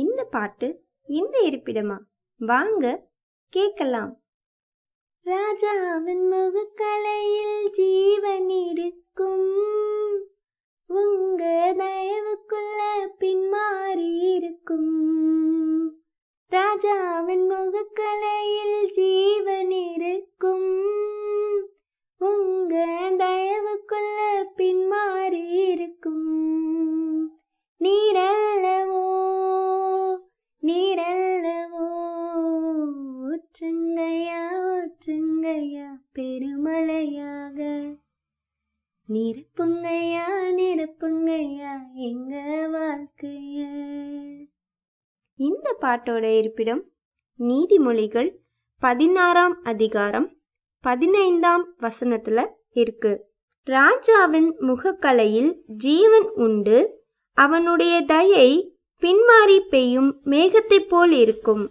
இந்த பாட்டு இந்த இருப்பிடமா வாங்க கேட்கலாம் ராஜாவின் முகக்கலையில் ஜீவன் இருக்கும் உங்க தயவுக்குள்ள பின்மாறி இருக்கும் ராஜாவின் முகக்கலையில் ஜீவன் மலையா பெருமலையாக நிரப்புங்கையா நிரப்புங்கையா எங்க வாழ்க்கைய இந்த பாட்டோட இருப்பிடம் நீதிமொழிகள் பதினாறாம் அதிகாரம் பதினைந்தாம் வசனத்துல இருக்கு ராஜாவின் முகக்கலையில் ஜீவன் உண்டு அவனுடைய தயை பின்மாறி பெய்யும் மேகத்தைப் போல் இருக்கும்